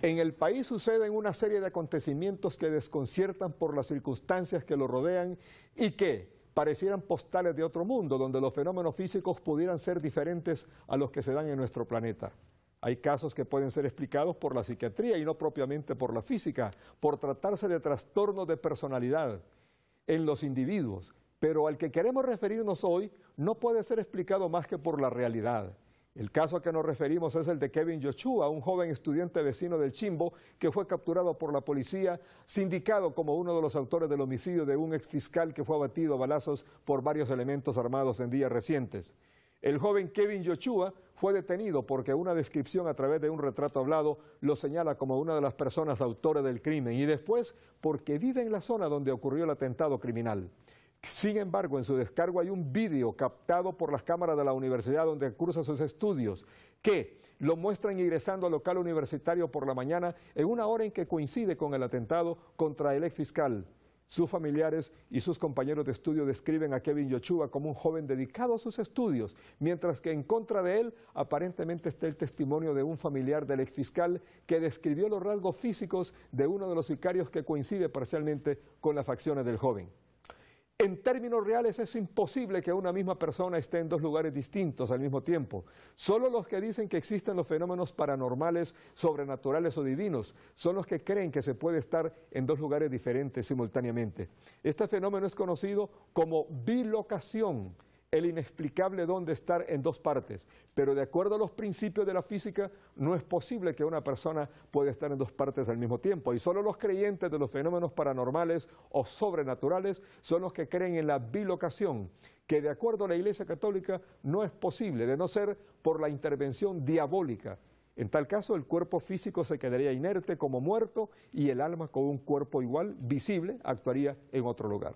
En el país suceden una serie de acontecimientos que desconciertan por las circunstancias que lo rodean y que parecieran postales de otro mundo, donde los fenómenos físicos pudieran ser diferentes a los que se dan en nuestro planeta. Hay casos que pueden ser explicados por la psiquiatría y no propiamente por la física, por tratarse de trastornos de personalidad en los individuos, pero al que queremos referirnos hoy no puede ser explicado más que por la realidad. El caso a que nos referimos es el de Kevin Yoshua, un joven estudiante vecino del Chimbo que fue capturado por la policía, sindicado como uno de los autores del homicidio de un exfiscal que fue abatido a balazos por varios elementos armados en días recientes. El joven Kevin Yoshua fue detenido porque una descripción a través de un retrato hablado lo señala como una de las personas autores del crimen y después porque vive en la zona donde ocurrió el atentado criminal. Sin embargo, en su descargo hay un vídeo captado por las cámaras de la universidad donde cursa sus estudios, que lo muestran ingresando al local universitario por la mañana en una hora en que coincide con el atentado contra el ex fiscal. Sus familiares y sus compañeros de estudio describen a Kevin Yochua como un joven dedicado a sus estudios, mientras que en contra de él aparentemente está el testimonio de un familiar del ex fiscal que describió los rasgos físicos de uno de los sicarios que coincide parcialmente con las facciones del joven. En términos reales es imposible que una misma persona esté en dos lugares distintos al mismo tiempo. Solo los que dicen que existen los fenómenos paranormales, sobrenaturales o divinos son los que creen que se puede estar en dos lugares diferentes simultáneamente. Este fenómeno es conocido como bilocación el inexplicable don de estar en dos partes, pero de acuerdo a los principios de la física, no es posible que una persona pueda estar en dos partes al mismo tiempo. Y solo los creyentes de los fenómenos paranormales o sobrenaturales son los que creen en la bilocación, que de acuerdo a la Iglesia Católica no es posible, de no ser por la intervención diabólica. En tal caso, el cuerpo físico se quedaría inerte como muerto y el alma con un cuerpo igual, visible, actuaría en otro lugar.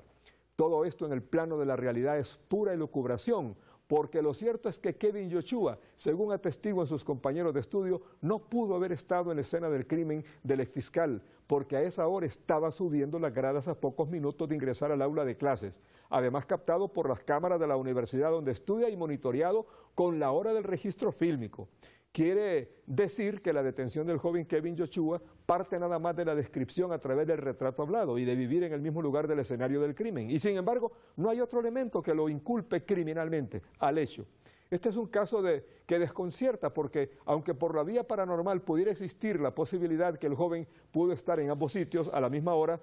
Todo esto en el plano de la realidad es pura elucubración, porque lo cierto es que Kevin Yoshua, según atestiguan sus compañeros de estudio, no pudo haber estado en la escena del crimen del fiscal, porque a esa hora estaba subiendo las gradas a pocos minutos de ingresar al aula de clases, además captado por las cámaras de la universidad donde estudia y monitoreado con la hora del registro fílmico quiere decir que la detención del joven Kevin Yoshua parte nada más de la descripción a través del retrato hablado y de vivir en el mismo lugar del escenario del crimen. Y sin embargo, no hay otro elemento que lo inculpe criminalmente al hecho. Este es un caso que desconcierta porque, aunque por la vía paranormal pudiera existir la posibilidad que el joven pudo estar en ambos sitios a la misma hora,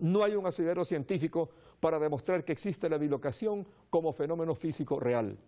no hay un asidero científico para demostrar que existe la bilocación como fenómeno físico real.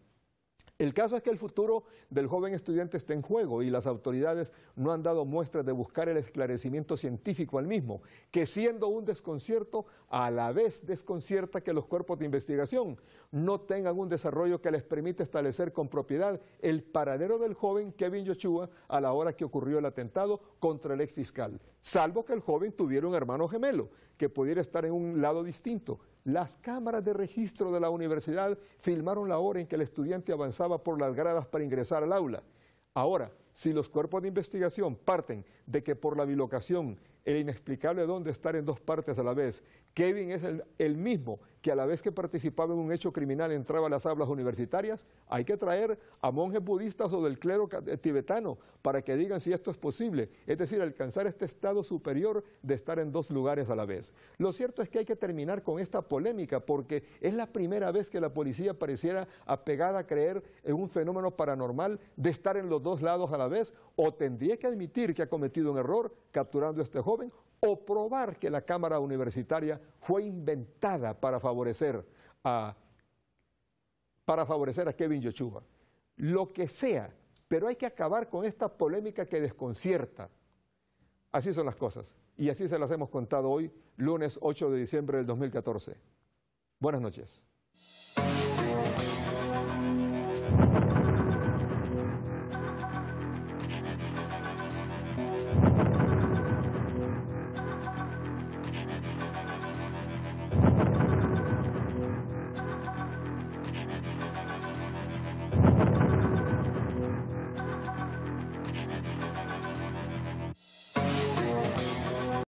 El caso es que el futuro del joven estudiante está en juego y las autoridades no han dado muestras de buscar el esclarecimiento científico al mismo, que siendo un desconcierto, a la vez desconcierta que los cuerpos de investigación no tengan un desarrollo que les permita establecer con propiedad el paradero del joven Kevin Yoshua a la hora que ocurrió el atentado contra el ex fiscal, salvo que el joven tuviera un hermano gemelo que pudiera estar en un lado distinto. Las cámaras de registro de la universidad filmaron la hora en que el estudiante avanzaba por las gradas para ingresar al aula. Ahora, si los cuerpos de investigación parten de que por la bilocación, el inexplicable dónde estar en dos partes a la vez, Kevin es el, mismo que a la vez que participaba en un hecho criminal entraba a las aulas universitarias, hay que traer a monjes budistas o del clero eh, tibetano para que digan si esto es posible, es decir, alcanzar este estado superior de estar en dos lugares a la vez. Lo cierto es que hay que terminar con esta polémica porque es la primera vez que la policía pareciera apegada a creer en un fenómeno paranormal de estar en los dos lados a la vez, o tendría que admitir que ha cometido un error capturando a este joven, o probar que la Cámara Universitaria fue inventada para favorecer a, para favorecer a Kevin Yochua, Lo que sea, pero hay que acabar con esta polémica que desconcierta. Así son las cosas, y así se las hemos contado hoy, lunes 8 de diciembre del 2014. Buenas noches.